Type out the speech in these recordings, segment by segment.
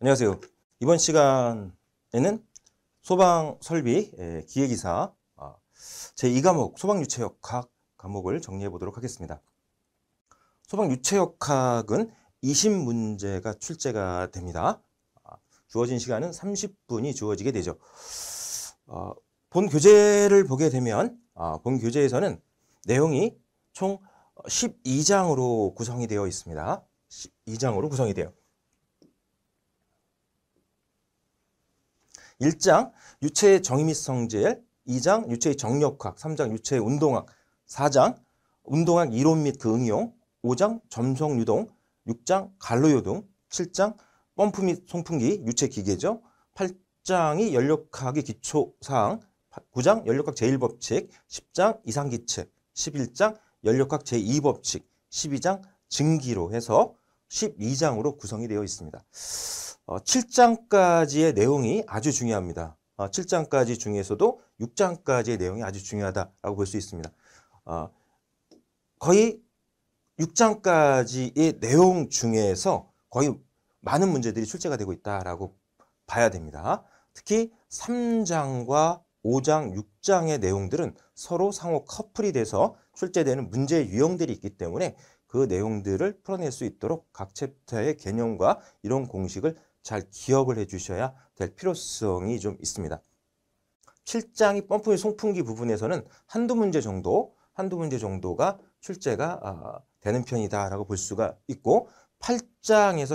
안녕하세요. 이번 시간에는 소방 설비 예, 기획이사 아, 제2과목 소방유체역학 과목을 정리해 보도록 하겠습니다. 소방유체역학은 20문제가 출제가 됩니다. 아, 주어진 시간은 30분이 주어지게 되죠. 어, 본 교재를 보게 되면 아, 본 교재에서는 내용이 총 12장으로 구성이 되어 있습니다. 12장으로 구성이 돼요. 1장 유체의 정의 및 성질, 2장 유체의 정력학, 3장 유체의 운동학, 4장 운동학 이론 및그 응용, 5장 점성 유동, 6장 갈로 유동 7장 펌프 및 송풍기, 유체 기계죠. 8장이 연력학의 기초 사항, 9장 연력학 제1법칙, 10장 이상기체, 11장 연력학 제2법칙, 12장 증기로 해서 12장으로 구성이 되어 있습니다. 7장까지의 어, 내용이 아주 중요합니다. 7장까지 어, 중에서도 6장까지의 내용이 아주 중요하다라고 볼 수 있습니다. 어, 거의 6장까지의 내용 중에서 거의 많은 문제들이 출제가 되고 있다라고 봐야 됩니다. 특히 3장과 5장, 6장의 내용들은 서로 상호 커플이 돼서 출제되는 문제 의 유형들이 있기 때문에 그 내용들을 풀어낼 수 있도록 각 챕터의 개념과 이런 공식을 잘 기억을 해 주셔야 될 필요성이 좀 있습니다. 7장이 펌프의 송풍기 부분에서는 한두 문제 정도, 한두 문제 정도가 출제가 아, 되는 편이다라고 볼 수가 있고 8장에서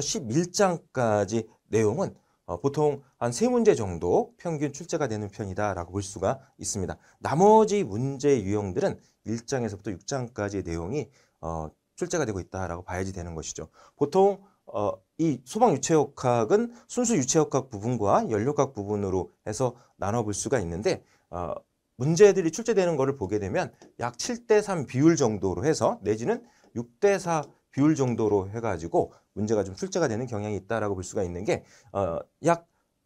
11장까지 내용은 어, 보통 한 세문제 정도 평균 출제가 되는 편이다라고 볼 수가 있습니다. 나머지 문제 유형들은 1장에서부터 6장까지의 내용이 어, 출제가 되고 있다라고 봐야지 되는 것이죠. 보통 어, 이 소방 유체역학은 순수 유체역학 부분과 연료학 부분으로 해서 나눠볼 수가 있는데 어, 문제들이 출제되는 것을 보게 되면 약 7대 3 비율 정도로 해서 내지는 6대 4 비율 정도로 해가지고 문제가 좀 출제가 되는 경향이 있다라고 볼 수가 있는 게약 어,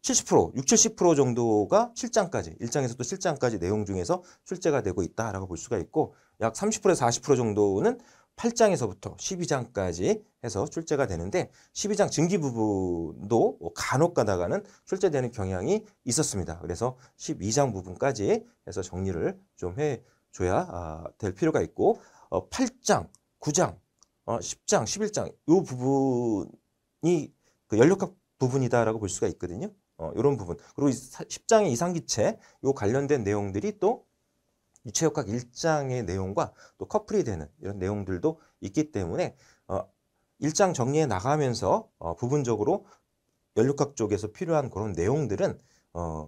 70%, 60, 70% 정도가 7장까지, 1장에서 또 7장까지 내용 중에서 출제가 되고 있다라고 볼 수가 있고 약 30%에서 40% 정도는 8장에서부터 12장까지 해서 출제가 되는데 12장 증기 부분도 뭐 간혹 가다가는 출제되는 경향이 있었습니다. 그래서 12장 부분까지 해서 정리를 좀 해줘야 아, 될 필요가 있고 8장, 9장, 10장, 11장 이 부분이 그 연력학 부분이다라고 볼 수가 있거든요. 이런 어, 부분 그리고 10장의 이상기체 이 관련된 내용들이 또 유체역학 1장의 내용과 또 커플이 되는 이런 내용들도 있기 때문에 어, 1장 정리해 나가면서 어, 부분적으로 연륙학 쪽에서 필요한 그런 내용들은 어,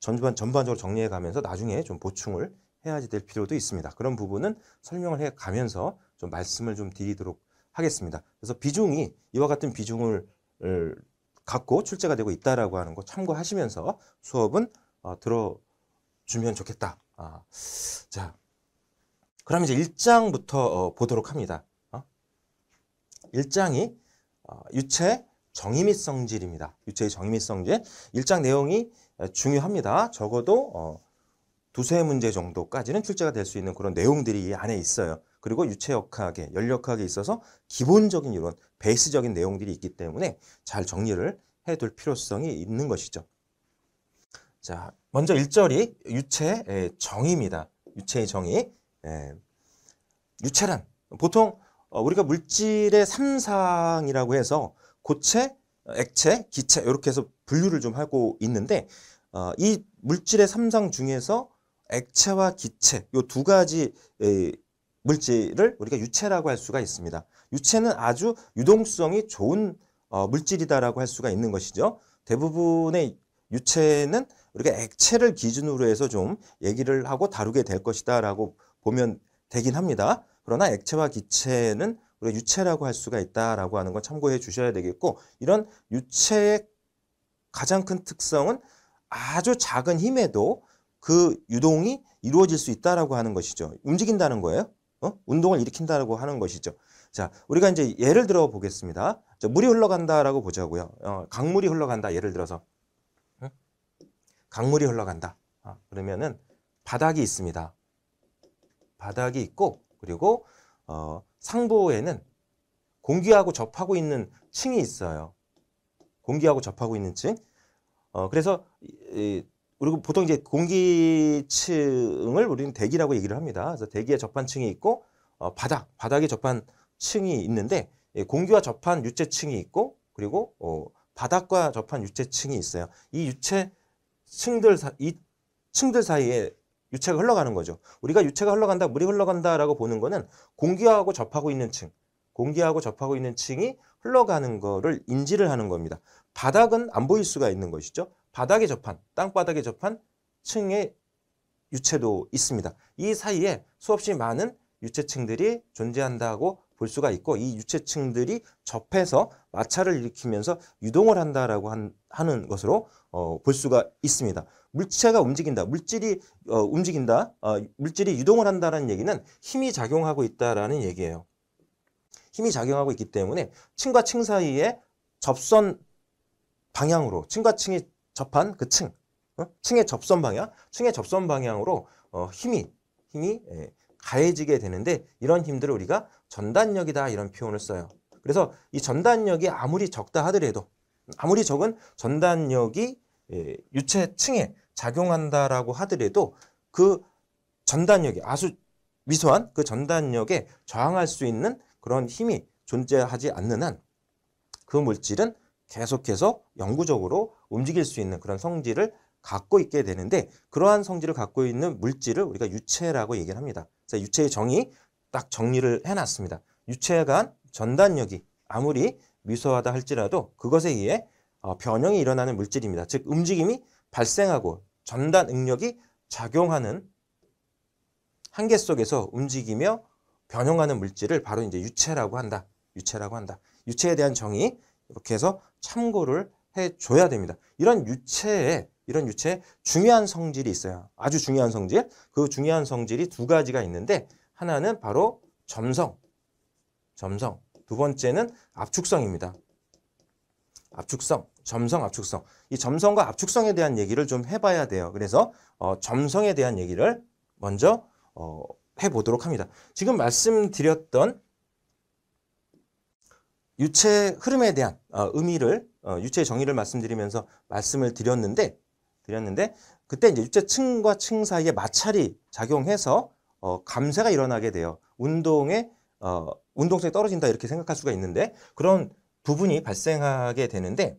전반, 전반적으로 정리해 가면서 나중에 좀 보충을 해야지 될 필요도 있습니다. 그런 부분은 설명을 해 가면서 좀 말씀을 좀 드리도록 하겠습니다. 그래서 비중이 이와 같은 비중을 갖고 출제가 되고 있다라고 하는 거 참고하시면서 수업은 어, 들어주면 좋겠다 아, 자, 그럼 이제 1장부터 어, 보도록 합니다. 어? 1장이 어, 유체 정의 및 성질입니다. 유체의 정의 및 성질. 1장 내용이 중요합니다. 적어도 어, 두세 문제 정도까지는 출제가 될 수 있는 그런 내용들이 이 안에 있어요. 그리고 유체역학에, 열역학에 있어서 기본적인 이런 베이스적인 내용들이 있기 때문에 잘 정리를 해둘 필요성이 있는 것이죠. 자, 먼저 1절이 유체의 예, 정의입니다. 유체의 정의. 예. 유체란 보통 어, 우리가 물질의 삼상이라고 해서 고체, 액체, 기체 이렇게 해서 분류를 좀 하고 있는데 어, 이 물질의 삼상 중에서 액체와 기체 이 두 가지 에, 예, 물질을 우리가 유체라고 할 수가 있습니다. 유체는 아주 유동성이 좋은 어, 물질이다라고 할 수가 있는 것이죠. 대부분의 유체는 우리가 액체를 기준으로 해서 좀 얘기를 하고 다루게 될 것이다라고 보면 되긴 합니다. 그러나 액체와 기체는 우리가 유체라고 할 수가 있다라고 하는 건 참고해 주셔야 되겠고 이런 유체의 가장 큰 특성은 아주 작은 힘에도 그 유동이 이루어질 수 있다라고 하는 것이죠. 움직인다는 거예요. 어? 운동을 일으킨다라고 하는 것이죠. 자, 우리가 이제 예를 들어 보겠습니다. 물이 흘러간다라고 보자고요. 어, 강물이 흘러간다 예를 들어서 강물이 흘러간다. 아, 그러면은 바닥이 있습니다. 바닥이 있고 그리고 어, 상부에는 공기하고 접하고 있는 층이 있어요. 공기하고 접하고 있는 층. 어, 그래서 이, 그리고 보통 이제 공기층을 우리는 대기라고 얘기를 합니다. 그래서 대기에 접한층이 있고 어, 바닥, 바닥에 접한층이 있는데 예, 공기와 접한 유체층이 있고 그리고 어, 바닥과 접한 유체층이 있어요. 이 유체 층들 사, 이 층들 사이에 유체가 흘러가는 거죠. 우리가 유체가 흘러간다, 물이 흘러간다라고 보는 거는 공기하고 접하고 있는 층, 공기하고 접하고 있는 층이 흘러가는 거를 인지를 하는 겁니다. 바닥은 안 보일 수가 있는 것이죠. 바닥에 접한, 땅바닥에 접한 층의 유체도 있습니다. 이 사이에 수없이 많은 유체층들이 존재한다고 볼 수가 있고 이 유체층들이 접해서 마찰을 일으키면서 유동을 한다라고 한, 하는 것으로 어, 볼 수가 있습니다. 물체가 움직인다, 물질이 어, 움직인다, 어, 물질이 유동을 한다는 얘기는 힘이 작용하고 있다라는 얘기예요. 힘이 작용하고 있기 때문에 층과 층 사이에 접선 방향으로 층과 층이 접한 그 층, 어? 층의 접선 방향, 층의 접선 방향으로 어, 힘이 힘이 예, 가해지게 되는데 이런 힘들을 우리가 전단력이다 이런 표현을 써요. 그래서 이 전단력이 아무리 적다 하더라도 아무리 적은 전단력이 예, 유체층에 작용한다라고 하더라도 그 전단력이 아주 미소한 그 전단력에 저항할 수 있는 그런 힘이 존재하지 않는 한 그 물질은 계속해서 영구적으로 움직일 수 있는 그런 성질을 갖고 있게 되는데 그러한 성질을 갖고 있는 물질을 우리가 유체라고 얘기를 합니다. 그래서 유체의 정의 딱 정리를 해놨습니다. 유체간 전단력이 아무리 미소하다 할지라도 그것에 의해 어, 변형이 일어나는 물질입니다. 즉 움직임이 발생하고 전단 응력이 작용하는 한계 속에서 움직이며 변형하는 물질을 바로 이제 유체라고 한다. 유체라고 한다. 유체에 대한 정의 이렇게 해서 참고를 해줘야 됩니다. 이런 유체에 이런 유체에 중요한 성질이 있어요. 아주 중요한 성질. 그 중요한 성질이 두 가지가 있는데 하나는 바로 점성, 점성. 두 번째는 압축성입니다. 압축성, 점성, 압축성. 이 점성과 압축성에 대한 얘기를 좀 해봐야 돼요. 그래서 어, 점성에 대한 얘기를 먼저 어, 해보도록 합니다. 지금 말씀드렸던 유체 흐름에 대한 어, 의미를 어, 유체의 정의를 말씀드리면서 말씀을 드렸는데 드렸는데 그때 이제 유체 층과 층 사이에 마찰이 작용해서 어, 감세가 일어나게 돼요. 운동에 어, 운동성이 떨어진다 이렇게 생각할 수가 있는데 그런 부분이 발생하게 되는데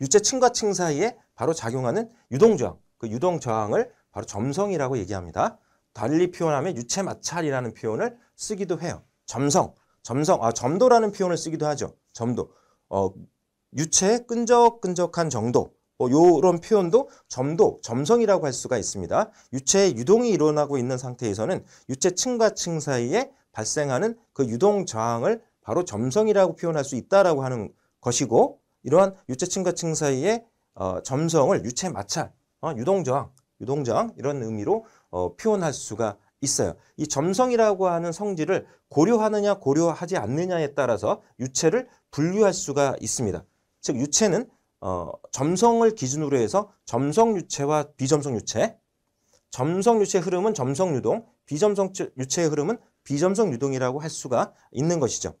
유체 층과 층 사이에 바로 작용하는 유동 저항, 그 유동 저항을 바로 점성이라고 얘기합니다. 달리 표현하면 유체 마찰이라는 표현을 쓰기도 해요. 점성, 점성, 아 점도라는 표현을 쓰기도 하죠. 점도, 어, 유체의 끈적끈적한 정도, 이런 뭐 표현도 점독, 점성이라고 할 수가 있습니다. 유체의 유동이 일어나고 있는 상태에서는 유체 층과 층 사이에 발생하는 그 유동 저항을 바로 점성이라고 표현할 수 있다라고 하는 것이고 이러한 유체 층과 층 사이의 어, 점성을 유체 마찰, 어, 유동 저항, 유동 저항 이런 의미로 어, 표현할 수가 있어요. 이 점성이라고 하는 성질을 고려하느냐 고려하지 않느냐에 따라서 유체를 분류할 수가 있습니다. 즉 유체는 어, 점성을 기준으로 해서 점성 유체와 비점성 유체, 점성 유체 흐름은 점성 유동, 비점성 유체의 흐름은 비점성 유동이라고 할 수가 있는 것이죠.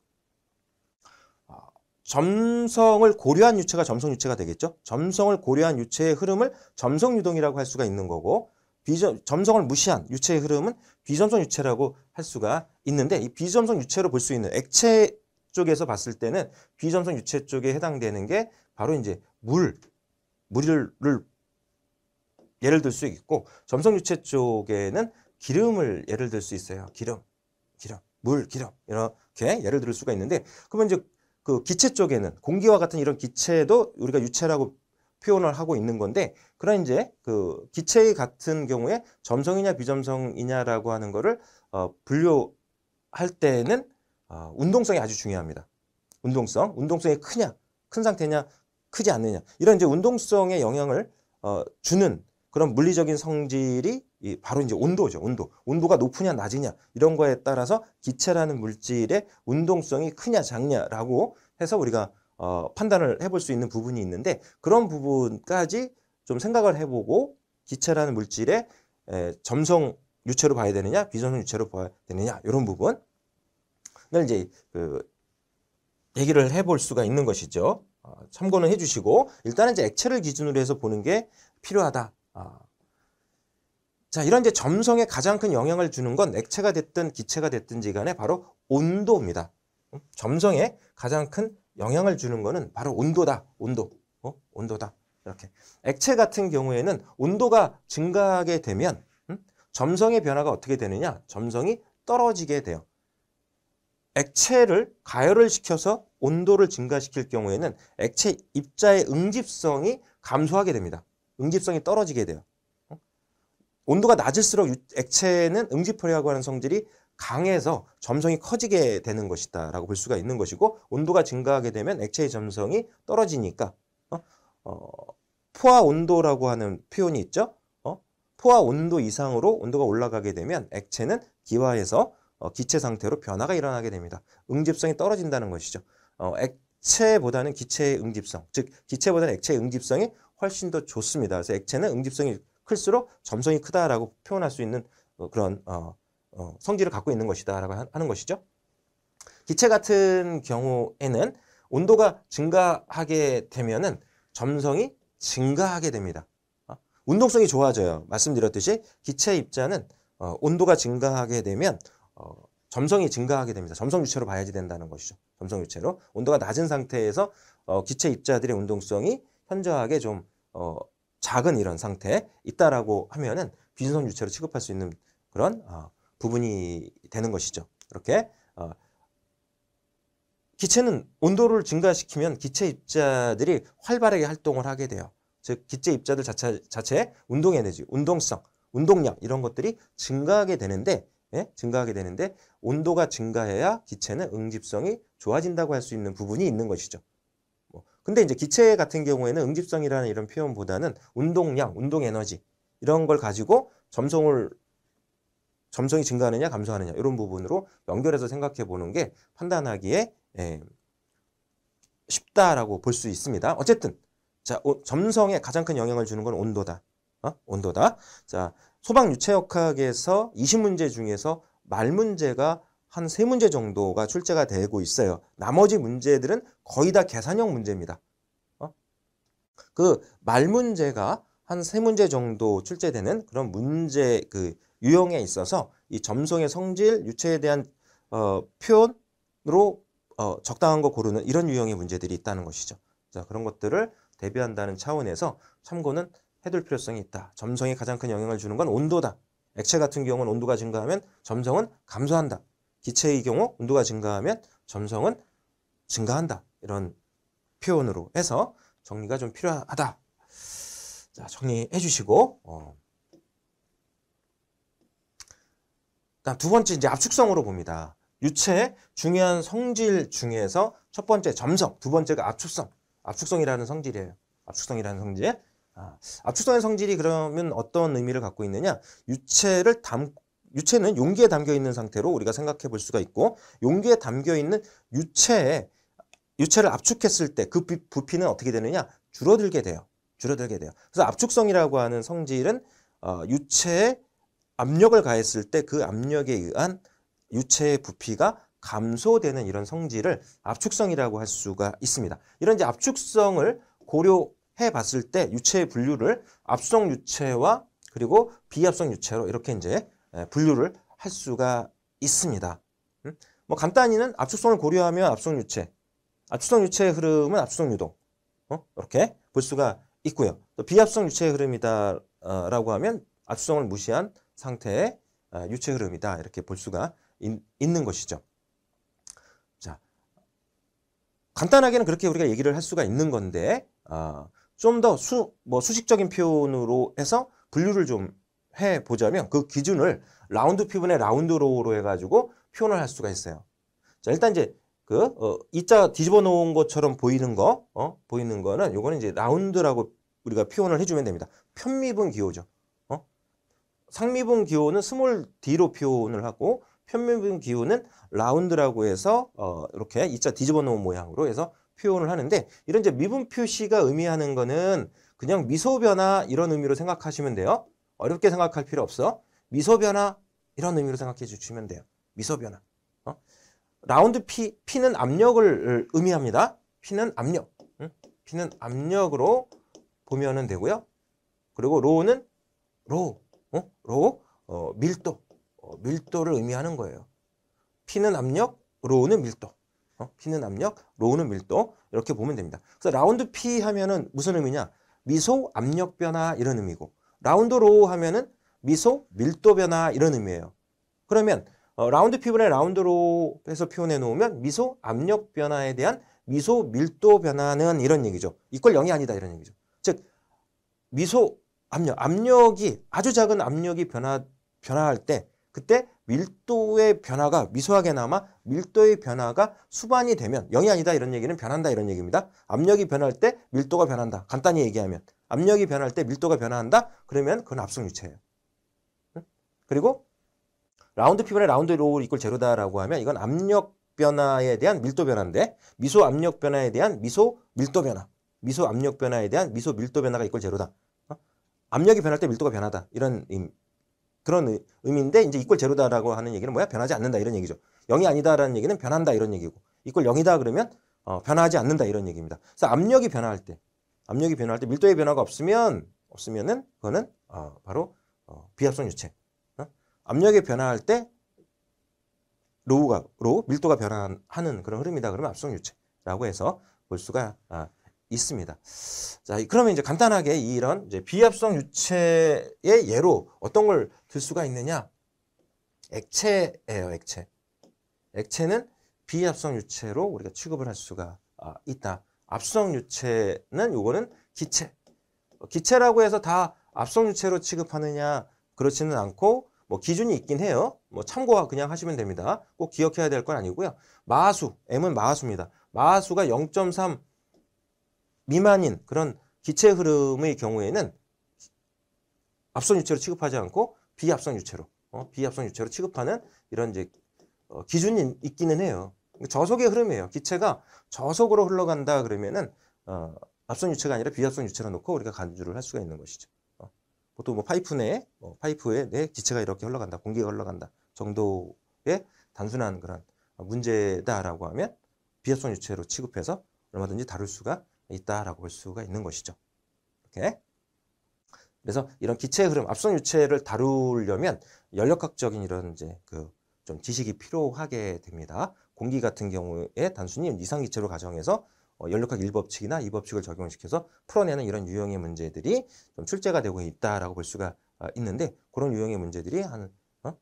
아, 점성을 고려한 유체가 점성 유체가 되겠죠. 점성을 고려한 유체의 흐름을 점성 유동이라고 할 수가 있는 거고 비점, 점성을 무시한 유체의 흐름은 비점성 유체라고 할 수가 있는데 이 비점성 유체로 볼 수 있는 액체 쪽에서 봤을 때는 비점성 유체 쪽에 해당되는 게 바로 이제 물, 물을 예를 들 수 있고 점성유체 쪽에는 기름을 예를 들 수 있어요. 기름, 기름, 물, 기름 이렇게 예를 들 수가 있는데 그러면 이제 그 기체 쪽에는 공기와 같은 이런 기체도 우리가 유체라고 표현을 하고 있는 건데 그런 이제 그 기체 같은 경우에 점성이냐 비점성이냐라고 하는 거를 어, 분류할 때는 어, 운동성이 아주 중요합니다. 운동성, 운동성이 크냐, 큰 상태냐, 크지 않느냐. 이런 이제 운동성에 영향을 어, 주는 그런 물리적인 성질이 이 바로 이제 온도죠. 온도. 온도가 높으냐 낮으냐 이런 거에 따라서 기체라는 물질의 운동성이 크냐 작냐라고 해서 우리가 어, 판단을 해볼 수 있는 부분이 있는데 그런 부분까지 좀 생각을 해보고 기체라는 물질의 에, 점성 유체로 봐야 되느냐 비점성 유체로 봐야 되느냐 이런 부분을 이제 그 얘기를 해볼 수가 있는 것이죠. 어, 참고는 해주시고 일단은 이제 액체를 기준으로 해서 보는 게 필요하다. 아. 자 이런 이제 점성에 가장 큰 영향을 주는 건 액체가 됐든 기체가 됐든지 간에 바로 온도입니다. 음, 점성에 가장 큰 영향을 주는 거는 바로 온도다. 온도. 어? 온도다. 이렇게. 액체 같은 경우에는 온도가 증가하게 되면 음? 점성의 변화가 어떻게 되느냐? 점성이 떨어지게 돼요. 액체를 가열을 시켜서 온도를 증가시킬 경우에는 액체 입자의 응집성이 감소하게 됩니다. 응집성이 떨어지게 돼요. 온도가 낮을수록 액체는 응집하라고 하는 성질이 강해서 점성이 커지게 되는 것이다 라고 볼 수가 있는 것이고 온도가 증가하게 되면 액체의 점성이 떨어지니까 어? 어, 포화 온도라고 하는 표현이 있죠. 어? 포화 온도 이상으로 온도가 올라가게 되면 액체는 기화해서 어, 기체 상태로 변화가 일어나게 됩니다. 응집성이 떨어진다는 것이죠. 어, 액체보다는 기체의 응집성, 즉 기체보다는 액체의 응집성이 훨씬 더 좋습니다. 그래서 액체는 응집성이 클수록 점성이 크다라고 표현할 수 있는 어, 그런 성질을 갖고 있는 것이다라고 하는 것이죠. 기체 같은 경우에는 온도가 증가하게 되면은 점성이 증가하게 됩니다. 운동성이 좋아져요. 말씀드렸듯이 기체 입자는 온도가 증가하게 되면 어, 점성이 증가하게 됩니다. 점성 유체로 봐야지 된다는 것이죠. 점성 유체로 온도가 낮은 상태에서 어, 기체 입자들의 운동성이 현저하게 좀 어, 작은 이런 상태에 있다라고 하면은 비준성 유체로 취급할 수 있는 그런 어, 부분이 되는 것이죠. 이렇게 어, 기체는 온도를 증가시키면 기체 입자들이 활발하게 활동을 하게 돼요. 즉 기체 입자들 자체, 자체의 운동 에너지, 운동성, 운동량 이런 것들이 증가하게 되는데 예? 증가하게 되는데 온도가 증가해야 기체는 응집성이 좋아진다고 할 수 있는 부분이 있는 것이죠. 뭐, 근데 이제 기체 같은 경우에는 응집성이라는 이런 표현보다는 운동량, 운동 에너지 이런 걸 가지고 점성을 점성이 증가하느냐 감소하느냐 이런 부분으로 연결해서 생각해 보는 게 판단하기에 예, 쉽다라고 볼 수 있습니다. 어쨌든 자 오, 점성에 가장 큰 영향을 주는 건 온도다. 어? 온도다. 자 소방유체역학에서 20문제 중에서 말문제가 한 3문제 정도가 출제가 되고 있어요. 나머지 문제들은 거의 다 계산형 문제입니다. 어? 그 말문제가 한 3문제 정도 출제되는 그런 문제 그 유형에 있어서 이 점성의 성질, 유체에 대한 어, 표현으로 어, 적당한 거 고르는 이런 유형의 문제들이 있다는 것이죠. 자, 그런 것들을 대비한다는 차원에서 참고는 해둘 필요성이 있다. 점성이 가장 큰 영향을 주는 건 온도다. 액체 같은 경우는 온도가 증가하면 점성은 감소한다. 기체의 경우 온도가 증가하면 점성은 증가한다. 이런 표현으로 해서 정리가 좀 필요하다. 자, 정리해 주시고 어. 그다음 두 번째 이제 압축성으로 봅니다. 유체의 중요한 성질 중에서 첫 번째 점성, 두 번째가 압축성. 압축성이라는 성질이에요. 압축성이라는 성질. 압축성의 아, 성질이 그러면 어떤 의미를 갖고 있느냐? 유체를 담 유체는 용기에 담겨 있는 상태로 우리가 생각해 볼 수가 있고 용기에 담겨 있는 유체에 유체를 압축했을 때 그 부피는 어떻게 되느냐? 줄어들게 돼요. 줄어들게 돼요. 그래서 압축성이라고 하는 성질은 어, 유체에 압력을 가했을 때 그 압력에 의한 유체의 부피가 감소되는 이런 성질을 압축성이라고 할 수가 있습니다. 이런 이제 압축성을 고려 해봤을 때 유체의 분류를 압성 유체와 그리고 비압성 유체로 이렇게 이제 예, 분류를 할 수가 있습니다. 음? 뭐 간단히는 압축성을 고려하면 압축성 유체, 압축성 유체의 흐름은 압축성 유동 어? 이렇게 볼 수가 있고요. 또 비압성 유체의 흐름이다라고 어, 하면 압축성을 무시한 상태의 어, 유체 흐름이다 이렇게 볼 수가 있, 는 것이죠. 자, 간단하게는 그렇게 우리가 얘기를 할 수가 있는 건데 어, 좀더수뭐 수식적인 표현으로 해서 분류를 좀 해 보자면 그 기준을 라운드 피분의 라운드 로우로 해가지고 표현을 할 수가 있어요. 자 일단 이제 그 어, 이자 뒤집어 놓은 것처럼 보이는 거 어? 보이는 거는 요거는 이제 라운드라고 우리가 표현을 해주면 됩니다. 편미분 기호죠. 어? 상미분 기호는 스몰 d로 표현을 하고 편미분 기호는 라운드라고 해서 어, 이렇게 이자 뒤집어 놓은 모양으로 해서 표현을 하는데 이런 이제 미분 표시가 의미하는 거는 그냥 미소 변화 이런 의미로 생각하시면 돼요. 어렵게 생각할 필요 없어. 미소 변화 이런 의미로 생각해 주시면 돼요. 미소 변화. 어? 라운드 피, P는 압력을 의미합니다. 피는 압력. 응? P는 압력으로 보면은 되고요. 그리고 로우는 로우, 어? 로우, 어, 밀도, 어, 밀도를 의미하는 거예요. 피는 압력, 로우는 밀도. 어? P는 압력, 로우는 밀도 이렇게 보면 됩니다. 그래서 라운드 P 하면은 무슨 의미냐? 미소 압력 변화 이런 의미고 라운드 로우 하면은 미소 밀도 변화 이런 의미예요. 그러면 어, 라운드 P분의 라운드 로우에서 표현해 놓으면 미소 압력 변화에 대한 미소 밀도 변화는 이런 얘기죠. 이걸 0이 아니다 이런 얘기죠. 즉 미소 압력, 압력이 아주 작은 압력이 변화 변화할 때 그때 밀도의 변화가 미소하게나마 밀도의 변화가 수반이 되면 0이 아니다 이런 얘기는 변한다 이런 얘기입니다. 압력이 변할 때 밀도가 변한다. 간단히 얘기하면 압력이 변할 때 밀도가 변한다. 그러면 그건 압승유체예요 그리고 라운드 피벌의 라운드 로우 이꼴 제로다라고 하면 이건 압력 변화에 대한 밀도 변화인데 미소 압력 변화에 대한 미소 밀도 변화 미소 압력 변화에 대한 미소 밀도 변화가 이꼴 제로다. 어? 압력이 변할 때 밀도가 변하다. 이런 그런 의미인데 이제 이꼴 제로다라고 하는 얘기는 뭐야? 변하지 않는다 이런 얘기죠. 0이 아니다라는 얘기는 변한다 이런 얘기고 이꼴 0이다 그러면 어, 변하지 않는다 이런 얘기입니다. 그래서 압력이 변화할 때 압력이 변화할 때 밀도의 변화가 없으면 없으면은 그거는 어, 바로 어, 비합성 유체. 어? 압력이 변화할 때 로우가 로우 밀도가 변화하는 그런 흐름이다 그러면 압성 유체라고 해서 볼 수가 아, 어, 있습니다. 자, 그러면 이제 간단하게 이런 이제 비합성 유체의 예로 어떤 걸 들 수가 있느냐? 액체예요, 액체. 액체는 비합성 유체로 우리가 취급을 할 수가 아, 있다. 압성 유체는 요거는 기체. 기체라고 해서 다 압성 유체로 취급하느냐 그렇지는 않고 뭐 기준이 있긴 해요. 뭐 참고 그냥 하시면 됩니다. 꼭 기억해야 될 건 아니고요. 마수, M은 마수입니다. 마수가 0.3 미만인 그런 기체 흐름의 경우에는 앞선 유체로 취급하지 않고 비압선 유체로 어, 비압선 유체로 취급하는 이런 이제 어, 기준이 있기는 해요. 그러니까 저속의 흐름이에요. 기체가 저속으로 흘러간다 그러면은 어, 압선 유체가 아니라 비압선 유체로 놓고 우리가 간주를 할 수가 있는 것이죠. 어, 보통 뭐 파이프 내에 뭐 어, 파이프에 내 네, 기체가 이렇게 흘러간다, 공기가 흘러간다 정도의 단순한 그런 문제다라고 하면 비압선 유체로 취급해서 얼마든지 다룰 수가 있다라고 볼 수가 있는 것이죠. 이렇게. 그래서 이런 기체의 흐름, 앞선 유체를 다루려면 열역학적인 이런 이제 그 좀 지식이 필요하게 됩니다. 공기 같은 경우에 단순히 이상 기체로 가정해서 어, 연력학 1법칙이나 2법칙을 적용시켜서 풀어내는 이런 유형의 문제들이 좀 출제가 되고 있다라고 볼 수가 어, 있는데 그런 유형의 문제들이 한 어?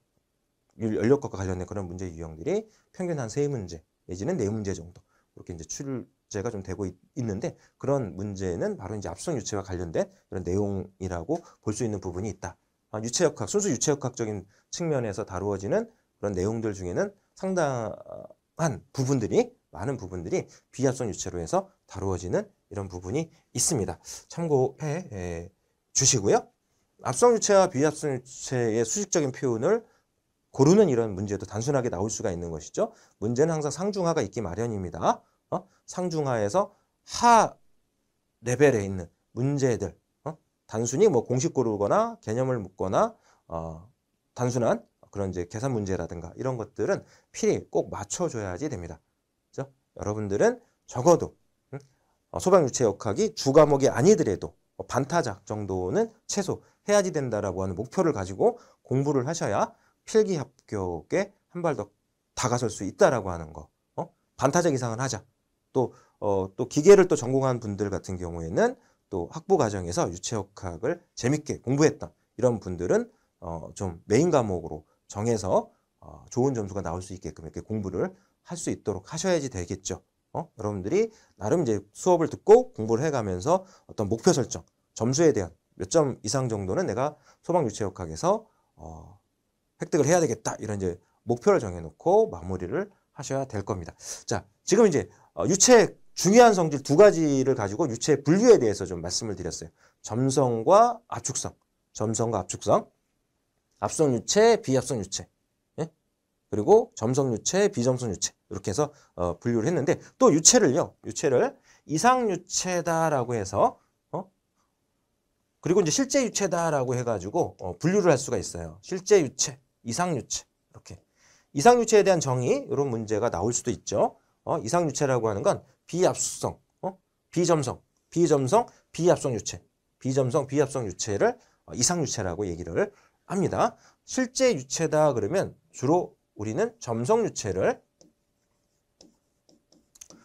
연력학과 관련된 그런 문제 유형들이 평균 한세 문제 내지는 네 문제 정도 그렇게 이제 출 문제가 좀 되고 있, 는데 그런 문제는 바로 이제 압성 유체와 관련된 이런 내용이라고 볼 수 있는 부분이 있다. 아, 유체역학, 순수 유체역학적인 측면에서 다루어지는 그런 내용들 중에는 상당한 부분들이 많은 부분들이 비합성 유체로 해서 다루어지는 이런 부분이 있습니다. 참고해 예, 주시고요. 압성 유체와 비합성 유체의 수직적인 표현을 고르는 이런 문제도 단순하게 나올 수가 있는 것이죠. 문제는 항상 상중하가 있기 마련입니다. 어? 상중하에서 하 레벨에 있는 문제들 어? 단순히 뭐 공식 고르거나 개념을 묻거나 어, 단순한 그런 이제 계산 문제라든가 이런 것들은 필히 꼭 맞춰줘야지 됩니다. 그죠? 여러분들은 적어도 음? 어, 소방유체역학이 주과목이 아니더라도 어, 반타작 정도는 최소 해야지 된다라고 하는 목표를 가지고 공부를 하셔야 필기 합격에 한 발 더 다가설 수 있다라고 하는 거. 어? 반타작 이상은 하자. 또, 어, 또 기계를 또 전공한 분들 같은 경우에는 또 학부 과정에서 유체역학을 재밌게 공부했다. 이런 분들은 어, 좀 메인 과목으로 정해서 어, 좋은 점수가 나올 수 있게끔 이렇게 공부를 할 수 있도록 하셔야지 되겠죠. 어? 여러분들이 나름 이제 수업을 듣고 공부를 해가면서 어떤 목표 설정, 점수에 대한 몇 점 이상 정도는 내가 소방유체역학에서 어, 획득을 해야 되겠다 이런 이제 목표를 정해놓고 마무리를 하셔야 될 겁니다. 자, 지금 이제 어, 유체 중요한 성질 두 가지를 가지고 유체 분류에 대해서 좀 말씀을 드렸어요. 점성과 압축성, 점성과 압축성, 압성 유체, 비압성 유체, 예? 그리고 점성 유체, 비점성 유체 이렇게 해서 어, 분류를 했는데 또 유체를요, 유체를 이상 유체다라고 해서 어? 그리고 이제 실제 유체다라고 해가지고 어, 분류를 할 수가 있어요. 실제 유체, 이상 유체 이렇게 이상 유체에 대한 정의 이런 문제가 나올 수도 있죠. 어? 이상유체라고 하는 건 비압수성, 어? 비점성, 비점성, 비압성 유체, 비점성, 비압성 유체를 어, 이상유체라고 얘기를 합니다. 실제 유체다 그러면 주로 우리는 점성 유체를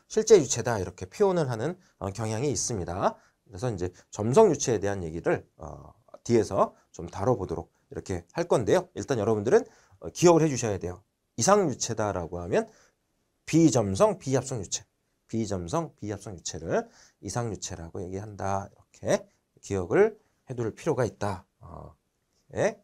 실제 유체다 이렇게 표현을 하는 어, 경향이 있습니다. 그래서 이제 점성 유체에 대한 얘기를 어, 뒤에서 좀 다뤄보도록 이렇게 할 건데요. 일단 여러분들은 어, 기억을 해주셔야 돼요. 이상 유체다라고 하면 비점성, 비합성 유체. 비점성, 비합성 유체를 이상 유체라고 얘기한다. 이렇게 기억을 해둘 필요가 있다. 어. 예.